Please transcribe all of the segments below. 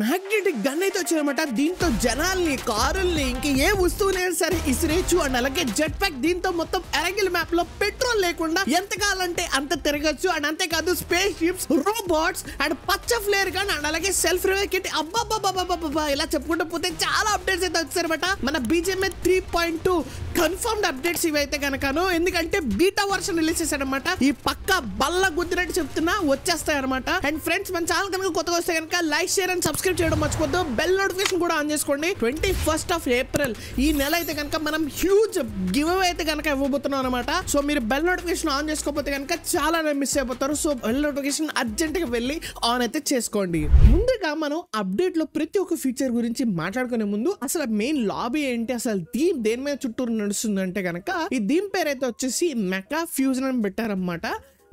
magnetic gun అయితే వచ్చిందన్నమాట దీంతో జనాల్ని కారుల్ని ఇంక ఏ వస్తువులైనా సరే ఇసిరేచ్చు అండ్ అలాగే జెట్ ప్యాక్ దీంతో మొత్తం ఎరంగిల్ మ్యాప్ లో పెట్రోల్ లేకుండా ఎంత కావాలంటే అంత తిరగచ్చు అండ్ అంతేకాదు స్పేస్ షిప్స్ రోబోట్స్ అండ్ పచ్చ ఫ్లేర్ గన్ అండ్ అలాగే సెల్ఫ్ రివైవ్ కిట్ అబ్బా ఇలా చెప్పుకుంటూ పోతే చాలా అప్డేట్స్ అయితే వచ్చారన్నమాట మన BGMI three point two confirmed updates ఇవైతే కనుకను ఎందుకంటే బీటా వర్షన్ రిలీజ్ చేశాడనమాట ఈ పక్క బల్ల గుద్దినట్టు చెప్తున్నా వచ్చేస్తాయి అనమాట అండ్ ఫ్రెండ్స్ మన ఛానల్ కనుక కొత్తగా వస్తే కనుక లైక్ షేర్ అండ్ సబ్స్క్రైబ్ చేయడం మర్చిపోద్దు బెల్ నోటిఫికేషన్ కూడా ఆన్ చేసుకోండి ట్వంటీ ఫస్ట్ ఆఫ్ ఏప్రిల్ ఈ నెల అయితే కనుక మనం హ్యూజ్ గివ్ అయితే కనుక ఇవ్వబోతున్నాం అనమాట సో మీరు బెల్ నోటిఫికేషన్ ఆన్ చేసుకోకపోతే కనుక చాలా మిస్ అయిపోతారు సో బెల్ నోటిఫికేషన్ అర్జెంట్గా వెళ్ళి ఆన్ అయితే చేసుకోండి ముందుగా మనం అప్డేట్లో ప్రతి ఒక్క ఫీచర్ గురించి మాట్లాడుకునే ముందు అసలు మెయిన్ లాబీ ఏంటి అసలు థీమ్ దేని మీద చుట్టూ అంటే కనుక ఈ దీని పేరైతే వచ్చేసి మెకా ఫ్యూజన్ అని పెట్టారనమాట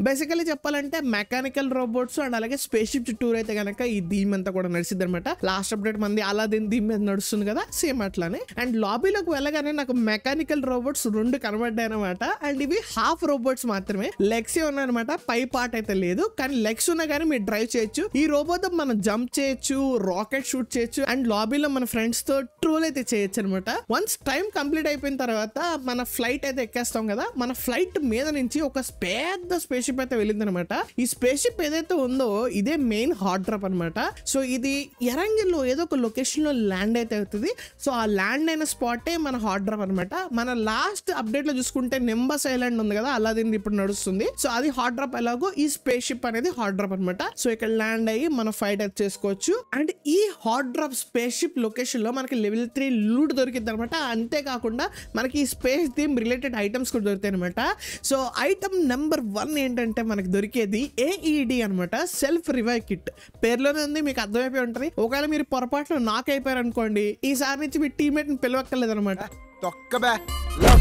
బేసికలీ చెప్పాలంటే మెకానికల్ రోబోట్స్ అండ్ అలాగే స్పేస్ షిప్ టూర్ అయితే కనుక ఈ థీమ్ అంతా కూడా నడిచింది అనమాట లాస్ట్ అప్డేట్ మంది అలా దీని థీమ్ మీద నడుస్తుంది కదా సేమ్ అట్లానే అండ్ లాబీలోకి వెళ్ళగానే నాకు మెకానికల్ రోబోట్స్ రెండు కనబడ్డాయి అనమాట అండ్ ఇవి హాఫ్ రోబోట్స్ మాత్రమే లెగ్స్ ఉన్నాయన్నమాట పై పార్ట్ అయితే లేదు కానీ లెగ్స్ ఉన్నా కానీ మీరు డ్రైవ్ చేయొచ్చు ఈ రోబోట్ తో మనం జంప్ చేయొచ్చు రాకెట్ షూట్ చేయొచ్చు అండ్ లాబీలో మన ఫ్రెండ్స్ తో ట్రోల్ అయితే చేయొచ్చు అనమాట వన్స్ టైం కంప్లీట్ అయిపోయిన తర్వాత మన ఫ్లైట్ అయితే ఎక్కేస్తాం కదా మన ఫ్లైట్ మీద నుంచి ఒక పెద్ద స్పేస్ షిప్ అయితే వెళ్ళింది అనమాట ఈ స్పేస్ షిప్ ఏదైతే ఉందో ఇదే మెయిన్ హార్ట్ డ్రాప్ అనమాట సో ఇది లో ఏదో ఒక లొకేషన్ లో ల్యాండ్ అయితే అవుతుంది సో ఆ ల్యాండ్ అయిన స్పాటే మన హార్ట్ డ్రాప్ అనమాట మన లాస్ట్ అప్డేట్ లో చూసుకుంటే నెంబర్స్ ఐలాండ్ ఉంది కదా అలా దీన్ని ఇప్పుడు నడుస్తుంది సో అది హార్ట్ డ్రాప్ ఎలాగో ఈ స్పేస్ షిప్ అనేది హార్ట్ డ్రాప్ అనమాట సో ఇక్కడ ల్యాండ్ అయ్యి మనం ఫైట్ అయితే చేసుకోవచ్చు అండ్ ఈ hot drop spaceship location లో మనకి లెవెల్ త్రీ లూట్ దొరికింది అనమాట అంతేకాకుండా మనకి ఈ స్పేస్ థీమ్ రిలేటెడ్ ఐటమ్స్ కూడా దొరుకుతాయి అనమాట సో ఐటమ్ నెంబర్ వన్ ఏంటి ఏంటంటే మనకి దొరికేది ఏఈడి అనమాట సెల్ఫ్ రివైవ్ కిట్ పేర్లోనే ఉంది మీకు అర్థమైపోయి ఉంటుంది ఒకవేళ మీరు పొరపాట్లు నాక్ అయిపోయారు అనుకోండి ఈసారి నుంచి మీ ని పిలవక్కర్లేదు అనమాట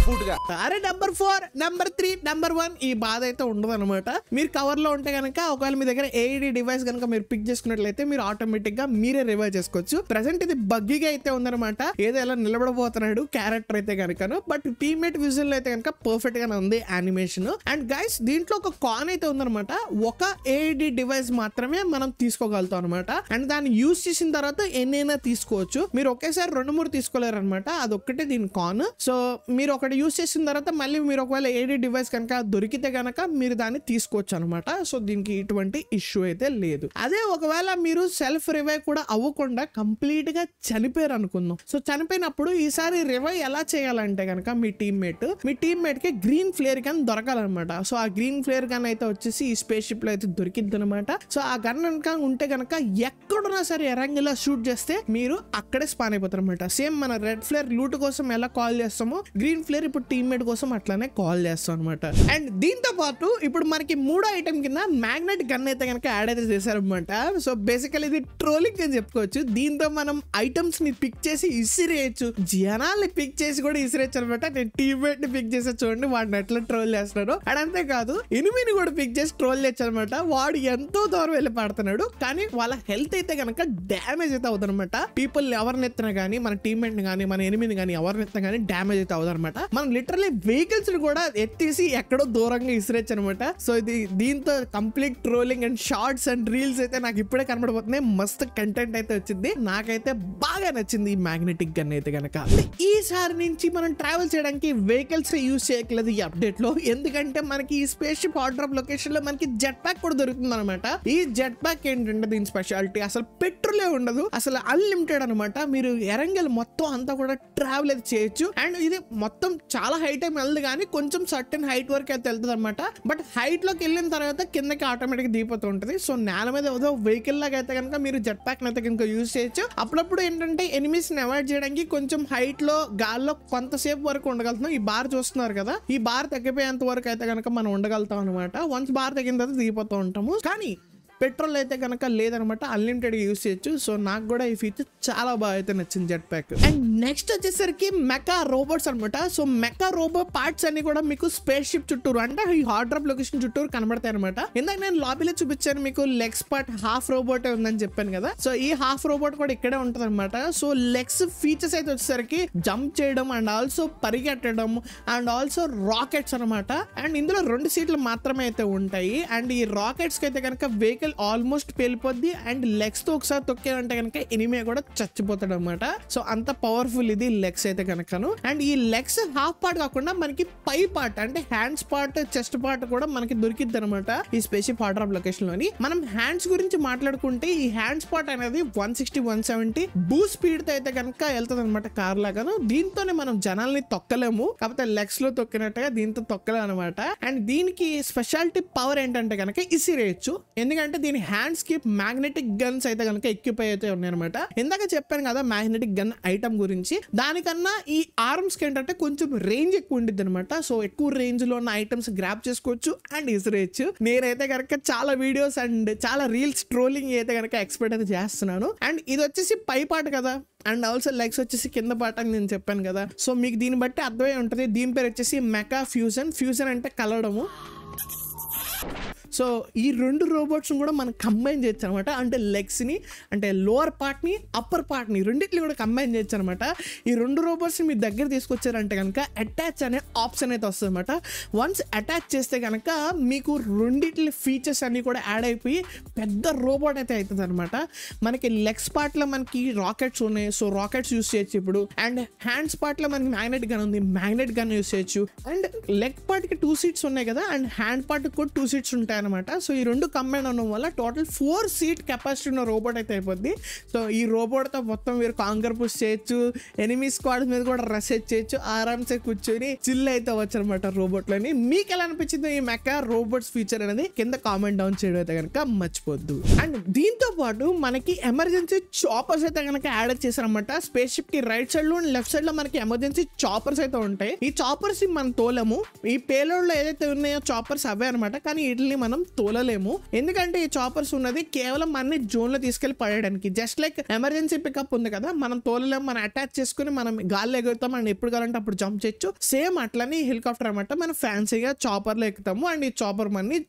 కంఫర్ట్ అరే number four number three number one ఈ బాధ అయితే ఉండదు అనమాట మీరు కవర్ లో ఉంటే కనుక ఒకవేళ మీ దగ్గర ఏఈడి డివైస్ కనుక మీరు పిక్ చేసుకున్నట్లయితే మీరు ఆటోమేటిక్ గా మీరే రివైవ్ చేసుకోవచ్చు ప్రెసెంట్ ఇది బగ్గిగా అయితే ఉందన్నమాట ఏదో ఇలా నిలబడబోతున్నాడు క్యారెక్టర్ అయితే కనుకను బట్ టీమేట్ విజువల్ అయితే కనుక పర్ఫెక్ట్ గానే ఉంది యానిమేషన్ అండ్ గైస్ దీంట్లో ఒక కాన్ అయితే ఉందన్నమాట ఒక ఏఈడి డివైస్ మాత్రమే మనం తీసుకోగలుగుతాం అనమాట అండ్ దాన్ని యూస్ చేసిన తర్వాత ఎన్నైనా తీసుకోవచ్చు మీరు ఒకేసారి రెండు మూడు తీసుకోలేరు అనమాట అదొక్కటే దీని కాన్ సో మీరు ఒకటి యూస్ చేసిన తర్వాత మళ్ళీ మీరు ఒకవేళ ఏడీ డివైస్ కనుక దొరికితే కనుక మీరు దాన్ని తీసుకోవచ్చు అనమాట సో దీనికి ఇటువంటి ఇష్యూ అయితే లేదు అదే ఒకవేళ మీరు సెల్ఫ్ రివైవ్ కూడా అవ్వకుండా కంప్లీట్ గా చనిపోయారు అనుకుందాం సో చనిపోయినప్పుడు ఈసారి రివైవ్ ఎలా చేయాలంటే కనుక మీ టీమ్ మేట్ మీ టీమ్ మేట్ కి గ్రీన్ ఫ్లేర్ గన్ దొరకాలన్నమాట సో ఆ గ్రీన్ ఫ్లేర్ గన్ అయితే వచ్చేసి ఈ స్పేస్ షిప్ లో అయితే దొరికింది అనమాట సో ఆ గన్ కనుక ఉంటే కనుక ఎక్కడున్నా సరే ఎరంగిలా షూట్ చేస్తే మీరు అక్కడే స్పాన్ అయిపోతారు అనమాట సేమ్ మన రెడ్ ఫ్లేర్ లూట్ కోసం ఎలా కాల్ చేస్తామో గ్రీన్ ఫ్లేర్ ఇప్పుడు టీమ్మేట్ కోసం అట్లానే కాల్ చేస్తాం అనమాట అండ్ దీంతో పాటు ఇప్పుడు మనకి మూడో ఐటమ్ కింద మ్యాగ్నెట్ గన్ అయితే కనుక యాడ్ అయితే చేశారనమాట సో బేసికల్ ఇది ట్రోలింగ్ అని చెప్పుకోవచ్చు దీంతో మనం ఐటమ్స్ ని పిక్ చేసి ఇసిరేయచ్చు జనాల్ని పిక్ చేసి కూడా ఇసిరేయచ్చు అనమాట నేను టీమ్మేట్ ని పిక్ చేసే చూడండి వాడిని ఎట్లా ట్రోల్ చేస్తున్నాడు అండ్ అంతేకాదు ఎనిమిని కూడా పిక్ చేసి ట్రోల్ చేయొచ్చు అనమాట వాడు ఎంతో దూరం వెళ్ళి పడుతున్నాడు కానీ వాళ్ళ హెల్త్ అయితే కనుక డ్యామేజ్ అయితే అవుతుంది అనమాట పీపుల్ ఎత్తిన కానీ మన టీమ్మేట్ ని కానీ మన ఎనిమిది కానీ ఎత్తిన కానీ డ్యామేజ్ అయితే అవుతుంది అనమాట మనం లిటరలీ వెహికల్స్ కూడా ఎత్తేసి ఎక్కడో దూరంగా ఇసిరేచ్చు అనమాట సో ఇది దీంతో complete trolling and shorts and reels అయితే నాకు ఇప్పుడే కనబడిపోతున్నాయి మస్త్ కంటెంట్ అయితే వచ్చింది నాకైతే బాగా నచ్చింది ఈ మ్యాగ్నెటిక్ గన్ అయితే కనుక ఈసారి నుంచి మనం ట్రావెల్ చేయడానికి వెహికల్స్ యూజ్ చేయట్లేదు ఈ అప్డేట్ లో ఎందుకంటే మనకి ఈ spaceship hot drop location లో మనకి జెట్ ప్యాక్ కూడా దొరుకుతుంది అనమాట ఈ జెట్ ప్యాక్ ఏంటంటే దీని స్పెషాలిటీ అసలు పెట్రోలే ఉండదు అసలు అన్లిమిటెడ్ అనమాట మీరు ఎరంగల్ మొత్తం అంతా కూడా ట్రావెల్ అయితే చేయొచ్చు అండ్ ఇది మొత్తం చాలా హైట్ ఏమి వెళ్ళదు కానీ కొంచెం సర్టెన్ హైట్ వరకు అయితే వెళ్తుంది అనమాట బట్ హైట్ లోకి వెళ్ళిన తర్వాత కిందకి ఆటోమేటిక్ దిగిపోతూ ఉంటుంది సో నేల మీద ఏదో వెహికల్ లాగా అయితే కనుక మీరు జెట్ ప్యాక్ అయితే కనుక యూజ్ చేయొచ్చు అప్పుడప్పుడు ఏంటంటే ఎనిమిస్ని అవాయిడ్ చేయడానికి కొంచెం హైట్ లో గాల్లో కొంతసేపు వరకు ఉండగలుగుతున్నాం ఈ బార్ చూస్తున్నారు కదా ఈ బార్ తగ్గిపోయేంత వరకు అయితే కనుక మనం ఉండగలుగుతాం అనమాట వన్స్ బార్ తగ్గిన తర్వాత దిగిపోతూ ఉంటాము కానీ పెట్రోల్ అయితే కనుక లేదనమాట అన్లిమిటెడ్ యూస్ చేయొచ్చు సో నాకు కూడా ఈ ఫీచర్ చాలా బాగా అయితే నచ్చింది జెట్ ప్యాక్ అండ్ నెక్స్ట్ వచ్చేసరికి మెకా రోబోట్స్ అనమాట సో మెకా రోబో పార్ట్స్ అన్ని కూడా మీకు స్పేస్ షిప్ చుట్టూరు అంటే ఈ హార్డ్ డ్రాప్ లొకేషన్ చుట్టూరు కనబడతాయి అనమాట ఇందాక నేను లాబీలో చూపించాను మీకు లెగ్స్ పార్ట్ హాఫ్ రోబోట్ ఉందని చెప్పాను కదా సో ఈ హాఫ్ రోబోట్ కూడా ఇక్కడే ఉంటుంది అనమాట సో లెగ్స్ ఫీచర్స్ అయితే వచ్చేసరికి జంప్ చేయడం అండ్ ఆల్సో పరిగెట్టడం అండ్ ఆల్సో రాకెట్స్ అనమాట అండ్ ఇందులో రెండు సీట్లు మాత్రమే అయితే ఉంటాయి అండ్ ఈ రాకెట్స్ అయితే కనుక వెహికల్ వెహికల్ ఆల్మోస్ట్ పేలిపోద్ది అండ్ లెగ్స్ తో ఒకసారి తొక్కారంటే కనుక ఎనిమే కూడా చచ్చిపోతాడు అనమాట సో అంత పవర్ఫుల్ ఇది లెగ్స్ అయితే కనుకను అండ్ ఈ లెగ్స్ హాఫ్ పార్ట్ కాకుండా మనకి పై పార్ట్ అంటే హ్యాండ్స్ పార్ట్ చెస్ట్ పార్ట్ కూడా మనకి దొరికిద్ది అనమాట ఈ స్పెషల్ పార్ట్ ఆఫ్ లొకేషన్ లోని మనం హ్యాండ్స్ గురించి మాట్లాడుకుంటే ఈ హ్యాండ్స్ పార్ట్ అనేది వన్ సిక్స్టీ వన్ సెవెంటీ బూ స్పీడ్ తో అయితే కనుక వెళ్తుంది అనమాట కార్ లాగాను దీంతోనే మనం జనాల్ని తొక్కలేము కాకపోతే లెగ్స్ లో తొక్కినట్టుగా దీంతో తొక్కలేము అనమాట అండ్ దీనికి స్పెషాలిటీ పవర్ ఏంటంటే కనుక ఇసిరేయచ్చు ఎందుకంటే ఎందుకంటే దీని హ్యాండ్స్కి మ్యాగ్నెటిక్ గన్స్ అయితే కనుక ఎక్విప్ అయితే ఉన్నాయన్నమాట ఇందాక చెప్పాను కదా మ్యాగ్నెటిక్ గన్ ఐటమ్ గురించి దానికన్నా ఈ ఆర్మ్స్కి ఏంటంటే కొంచెం రేంజ్ ఎక్కువ ఉండిద్ది అనమాట సో ఎక్కువ రేంజ్ లో ఉన్న ఐటమ్స్ గ్రాప్ చేసుకోవచ్చు అండ్ ఇసిరేయచ్చు నేనైతే కనుక చాలా వీడియోస్ అండ్ చాలా రీల్స్ ట్రోలింగ్ అయితే కనుక ఎక్స్పెక్ట్ అయితే చేస్తున్నాను అండ్ ఇది వచ్చేసి పై పాట కదా అండ్ ఆల్సో లైక్స్ వచ్చేసి కింద పాట అని నేను చెప్పాను కదా సో మీకు దీన్ని బట్టి అర్థమై ఉంటుంది దీని పేరు వచ్చేసి మెకా ఫ్యూజన్ ఫ్యూజన్ అంటే కలవడము సో ఈ రెండు రోబోట్స్ని కూడా మనం కంబైన్ చేయొచ్చు అనమాట అంటే లెగ్స్ని అంటే లోవర్ పార్ట్ని అప్పర్ పార్ట్ని రెండింటిని కూడా కంబైన్ చేయొచ్చు అనమాట ఈ రెండు రోబోట్స్ని మీ దగ్గర తీసుకొచ్చారంటే కనుక అటాచ్ అనే ఆప్షన్ అయితే వస్తుంది అనమాట వన్స్ అటాచ్ చేస్తే కనుక మీకు రెండింటి ఫీచర్స్ అన్నీ కూడా యాడ్ అయిపోయి పెద్ద రోబోట్ అయితే అవుతుంది అనమాట మనకి లెగ్స్ పార్ట్లో మనకి రాకెట్స్ ఉన్నాయి సో రాకెట్స్ యూస్ చేయొచ్చు ఇప్పుడు అండ్ హ్యాండ్స్ పార్ట్లో మనకి మ్యాగ్నెట్ గన్ ఉంది మ్యాగ్నెట్ గన్ యూస్ చేయొచ్చు అండ్ లెగ్ పార్ట్కి టూ సీట్స్ ఉన్నాయి కదా అండ్ హ్యాండ్ పార్ట్కి కూడా టూ సీట్స్ ఉంటాయి అనమాట సో ఈ రెండు కంబైన్ అవ్వడం వల్ల టోటల్ ఫోర్ సీట్ కెపాసిటీ ఉన్న రోబోట్ అయితే అయిపోద్ది సో ఈ రోబోట్తో మొత్తం మీరు కాంకర్ పుష్ చేయొచ్చు ఎనిమి స్క్వాడ్స్ మీద కూడా రసెట్ చేయొచ్చు ఆరామ్సే కూర్చొని చిల్ అయితే వచ్చు అనమాట లోని మీకు ఎలా అనిపించిందో ఈ మెక్క రోబోట్స్ ఫీచర్ అనేది కింద కామెంట్ డౌన్ చేయడం అయితే కనుక మర్చిపోద్దు అండ్ దీంతో పాటు మనకి ఎమర్జెన్సీ చాపర్స్ అయితే కనుక యాడ్ చేశారనమాట స్పేస్ షిప్ కి రైట్ సైడ్ లో లెఫ్ట్ సైడ్ లో మనకి ఎమర్జెన్సీ చాపర్స్ అయితే ఉంటాయి ఈ చాపర్స్ మనం తోలము ఈ పేలోడ్ లో ఏదైతే ఉన్నాయో చాపర్స్ అవే అనమాట కానీ వీటిని మనం మనం తోలలేము ఎందుకంటే ఈ చాపర్స్ ఉన్నది కేవలం మనని లో తీసుకెళ్లి పడేయడానికి జస్ట్ లైక్ ఎమర్జెన్సీ పికప్ ఉంది కదా మనం తోలలేము మనం అటాచ్ చేసుకుని మనం గాలి ఎగురుతాం అండ్ ఎప్పుడు కావాలంటే అప్పుడు జంప్ చేయొచ్చు సేమ్ అట్లనే హెలికాప్టర్ అనమాట మనం ఫ్యాన్సీగా చాపర్లో ఎక్కుతాము అండ్ ఈ చాపర్ మనని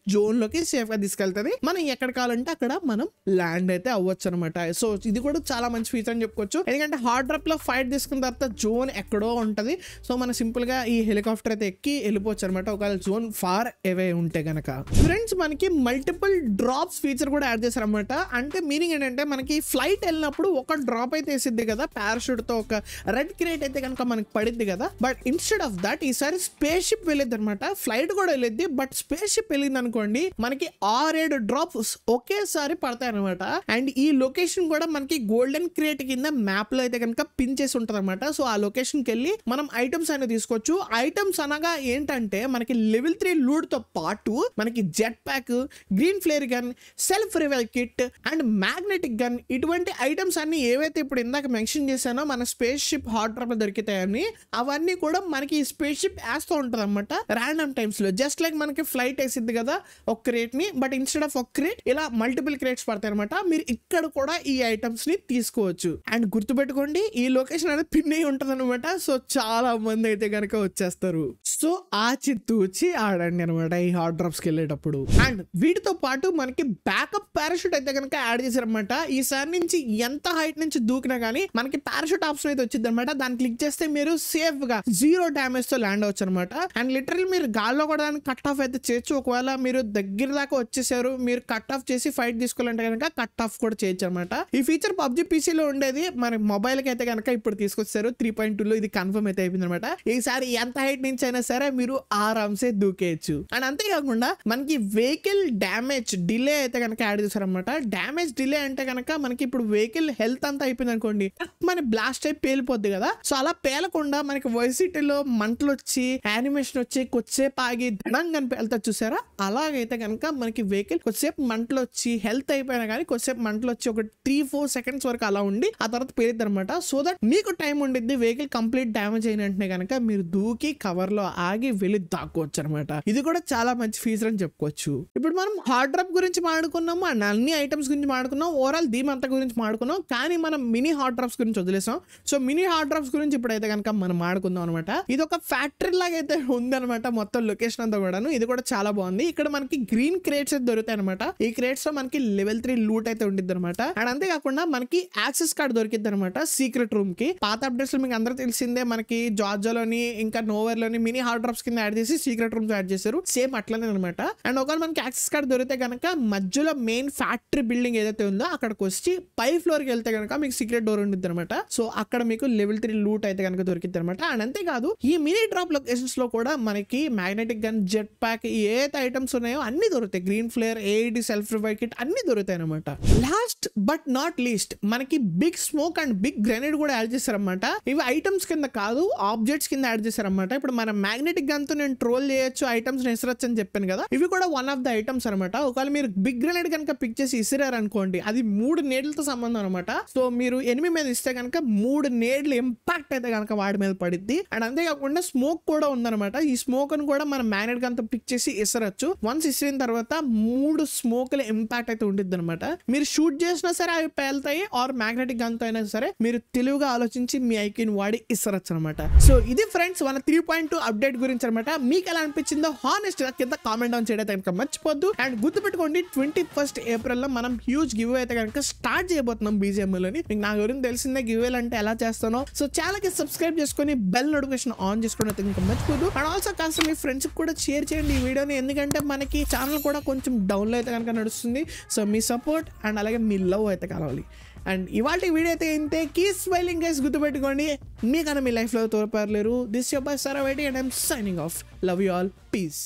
సేఫ్ గా తీసుకెళ్తుంది మనం ఎక్కడ కావాలంటే అక్కడ మనం ల్యాండ్ అయితే అవ్వచ్చు అనమాట సో ఇది కూడా చాలా మంచి ఫీచర్ అని చెప్పుకోవచ్చు ఎందుకంటే హార్డ్ డ్రాప్ లో ఫైట్ తీసుకున్న తర్వాత జోన్ ఎక్కడో ఉంటది సో మనం సింపుల్ గా ఈ హెలికాప్టర్ అయితే ఎక్కి వెళ్ళిపోవచ్చు అనమాట ఒకవేళ జోన్ ఫార్ ఎవే ఉంటే గనక ఫ్రెండ్స్ మనకి మల్టిపుల్ డ్రాప్స్ ఫీచర్ కూడా యాడ్ చేశారనమాట అంటే మీనింగ్ ఏంటంటే మనకి ఫ్లైట్ వెళ్ళినప్పుడు ఒక డ్రాప్ అయితే వేసిద్ది కదా పారాషూట్ తో ఒక రెడ్ క్రేట్ అయితే కనుక మనకి పడిద్ది కదా బట్ ఇన్స్టెడ్ ఆఫ్ దట్ ఈసారి స్పేస్ షిప్ వెళ్ళేది అనమాట ఫ్లైట్ కూడా వెళ్ళేది బట్ స్పేస్ షిప్ వెళ్ళింది అనుకోండి మనకి ఆరేడు డ్రాప్స్ ఒకేసారి పడతాయి అనమాట అండ్ ఈ లొకేషన్ కూడా మనకి గోల్డెన్ క్రియేట్ కింద మ్యాప్ లో అయితే కనుక పిన్ చేసి ఉంటది అనమాట సో ఆ లొకేషన్ కి వెళ్ళి మనం ఐటమ్స్ అనేది తీసుకోవచ్చు ఐటమ్స్ అనగా ఏంటంటే మనకి లెవెల్ త్రీ లూడ్ తో పాటు మనకి jetpack green flare gun self revive kit and magnetic gun ఇటువంటి ఐటమ్స్ అన్ని ఏవైతే ఇప్పుడు ఇందాక మెన్షన్ చేశానో మన స్పేస్ షిప్ హాట్ డ్రాప్ లో దొరికితాయని అవన్నీ కూడా మనకి ఈ స్పేస్ షిప్ వేస్తూ ఉంటుంది అనమాట ర్యాండమ్ టైమ్స్ లో జస్ట్ లైక్ మనకి ఫ్లైట్ వేసిద్ది కదా ఒక క్రేట్ ని బట్ ఇన్స్టెడ్ ఆఫ్ ఒక క్రేట్ ఇలా మల్టిపుల్ క్రేట్స్ పడతాయి అనమాట మీరు ఇక్కడ కూడా ఈ ఐటమ్స్ ని తీసుకోవచ్చు అండ్ గుర్తుపెట్టుకోండి ఈ లొకేషన్ అనేది పిన్ అయి ఉంటుంది అనమాట సో చాలా మంది అయితే కనుక వచ్చేస్తారు సో ఆచి తూచి ఆడండి అనమాట ఈ హాట్ డ్రాప్స్కి వెళ్ళేటప్పుడు అండ్ వీటితో పాటు మనకి బ్యాకప్ పారాషూట్ అయితే కనుక యాడ్ చేశారనమాట ఈసారి నుంచి ఎంత హైట్ నుంచి దూకినా కానీ మనకి పారాషూట్ ఆప్షన్ అయితే వచ్చింది అనమాట దాన్ని క్లిక్ చేస్తే మీరు సేఫ్ గా జీరో డామేజ్ తో ల్యాండ్ అవచ్చు అనమాట అండ్ లిటరల్ మీరు గాల్లో కూడా దాన్ని కట్ ఆఫ్ అయితే చేయొచ్చు ఒకవేళ మీరు దగ్గర దాకా వచ్చేసారు మీరు కట్ ఆఫ్ చేసి ఫైట్ తీసుకోవాలంటే కనుక కట్ ఆఫ్ కూడా చేయొచ్చు అనమాట ఈ ఫీచర్ పబ్జి పీసీలో ఉండేది మరి మొబైల్కి అయితే కనుక ఇప్పుడు తీసుకొచ్చారు త్రీ పాయింట్ లో ఇది కన్ఫర్మ్ అయితే అయిపోయింది అనమాట ఈసారి ఎంత హైట్ నుంచి అయినా సరే మీరు ఆరామ్సే దూకేయచ్చు అండ్ అంతేకాకుండా మనకి వెహికల్ డ్యామేజ్ డిలే అయితే కనుక యాడ్ చేశారనమాట డ్యామేజ్ డిలే అంటే కనుక మనకి ఇప్పుడు వెహికల్ హెల్త్ అంతా అయిపోయింది అనుకోండి మన బ్లాస్ట్ అయి పేలిపోద్ది కదా సో అలా పేలకుండా మనకి వైసిటీలో మంటలు వచ్చి యానిమేషన్ వచ్చి కొద్దిసేపు ఆగి దడం కనిపి వెళ్తా చూసారా అలాగైతే కనుక మనకి వెహికల్ కొద్దిసేపు మంటలు వచ్చి హెల్త్ అయిపోయినా కానీ కొద్దిసేపు మంటలు వచ్చి ఒక త్రీ ఫోర్ సెకండ్స్ వరకు అలా ఉండి ఆ తర్వాత పేలిద్ది అనమాట సో దట్ మీకు టైం ఉండిద్ది వెహికల్ కంప్లీట్ డ్యామేజ్ వెంటనే కనుక మీరు దూకి కవర్లో ఆగి వెళ్ళి దాక్కోవచ్చు అనమాట ఇది కూడా చాలా మంచి ఫీచర్ అని చెప్పుకోవచ్చు చేసుకోవచ్చు ఇప్పుడు మనం హార్డ్ డ్రాప్ గురించి మాట్లాడుకున్నాము అండ్ అన్ని ఐటమ్స్ గురించి మాట్లాడుకున్నాం ఓవరాల్ దీమ్ అంతా గురించి మాట్లాడుకున్నాం కానీ మనం మినీ హార్డ్ డ్రాప్స్ గురించి వదిలేసాం సో మినీ హార్డ్ డ్రాప్స్ గురించి ఇప్పుడైతే కనుక మనం మాట్లాడుకుందాం అనమాట ఇది ఒక ఫ్యాక్టరీ లాగా అయితే ఉందనమాట మొత్తం లొకేషన్ అంతా కూడాను ఇది కూడా చాలా బాగుంది ఇక్కడ మనకి గ్రీన్ క్రేట్స్ అయితే దొరుకుతాయి అనమాట ఈ క్రేట్స్ లో మనకి లెవెల్ త్రీ లూట్ అయితే ఉండిద్ది అనమాట అండ్ అంతేకాకుండా మనకి యాక్సెస్ కార్డ్ దొరికిద్ది అనమాట సీక్రెట్ రూమ్ కి పాత అప్డేట్స్ మీకు అందరూ తెలిసిందే మనకి జార్జాలోని ఇంకా నోవర్ లోని మినీ హార్డ్ డ్రాప్స్ కింద యాడ్ చేసి సీక్రెట్ రూమ్స్ యాడ్ చేశారు సేమ్ అట్లనే అనమాట అండ్ ఒక ఒకవేళ మనకి యాక్సెస్ కార్డ్ దొరికితే కనుక మధ్యలో మెయిన్ ఫ్యాక్టరీ బిల్డింగ్ ఏదైతే ఉందో అక్కడికి వచ్చి పై ఫ్లోర్ కి వెళ్తే కనుక మీకు సీక్రెట్ డోర్ ఉంటుంది అనమాట సో అక్కడ మీకు లెవెల్ త్రీ లూట్ అయితే కనుక దొరికింది అనమాట అండ్ అంతేకాదు ఈ మినీ డ్రాప్ లొకేషన్స్ లో కూడా మనకి మ్యాగ్నెటిక్ గన్ జెట్ ప్యాక్ ఏదైతే ఐటమ్స్ ఉన్నాయో అన్ని దొరుకుతాయి green flare aid self revive kit అన్ని దొరుకుతాయి అనమాట లాస్ట్ బట్ నాట్ లీస్ట్ మనకి big smoke and big grenade కూడా యాడ్ చేశారనమాట ఇవి ఐటమ్స్ కింద కాదు ఆబ్జెక్ట్స్ కింద యాడ్ చేశారనమాట ఇప్పుడు మన మ్యాగ్నెటిక్ గన్ తో నేను ట్రోల్ చేయొచ్చు ఐటమ్స్ నిసరచ్చు అని చెప్పాను కదా ఇవి కూడా one one of the items అనమాట ఒకవేళ మీరు బిగ్ గ్రెనేడ్ కనుక పిక్ చేసి ఇసిరారు అనుకోండి అది మూడు నేడ్లతో సంబంధం అనమాట సో మీరు ఎనిమిది మీద ఇస్తే కనుక మూడు నేడ్లు ఇంపాక్ట్ అయితే కనుక వాడి మీద పడుద్ది అండ్ అంతేకాకుండా స్మోక్ కూడా ఉందనమాట ఈ స్మోక్ ను కూడా మనం మ్యాగ్నెట్ గన్తో పిక్ చేసి ఇసరచ్చు వన్స్ ఇసిరిన తర్వాత మూడు స్మోక్లు ఇంపాక్ట్ అయితే ఉండిద్ది అనమాట మీరు షూట్ చేసినా సరే అవి పేలుతాయి ఆర్ మ్యాగ్నెటిక్ తో అయినా సరే మీరు తెలివిగా ఆలోచించి మీ ఐక్యూని వాడి ఇసరచ్చు అనమాట సో ఇది ఫ్రెండ్స్ మన త్రీ పాయింట్ టూ అప్డేట్ గురించి అనమాట మీకు ఎలా అనిపించిందో హానెస్ట్ గా కింద కామెంట్ డౌన్ చేయడం మర్చిపోద్దు అండ్ గుర్తుపెట్టుకోండి ట్వంటీ ఫస్ట్ ఏప్రిల్ లో మనం హ్యూజ్ గివ్ అయితే కనుక స్టార్ట్ చేయబోతున్నాం బీజేఎంలోని మీకు నా గురించి తెలిసిందే గివ్ అంటే ఎలా చేస్తానో సో కి సబ్స్క్రైబ్ చేసుకుని బెల్ నోటిఫికేషన్ ఆన్ చేసుకోవడం అయితే ఇంకా మర్చిపోద్దు అండ్ ఆల్సో కాస్త మీ ఫ్రెండ్స్ కూడా షేర్ చేయండి ఈ వీడియోని ఎందుకంటే మనకి ఛానల్ కూడా కొంచెం డౌన్లో అయితే కనుక నడుస్తుంది సో మీ సపోర్ట్ అండ్ అలాగే మీ లవ్ అయితే కలవాలి అండ్ ఇవాళ వీడియో అయితే ఇంతే కీ స్మైలింగ్ గైస్ గుర్తుపెట్టుకోండి మీకన్నా మీ లైఫ్లో తోడపడలేరు దిస్ యో బై సరవైటీ and I'm signing off love you all piece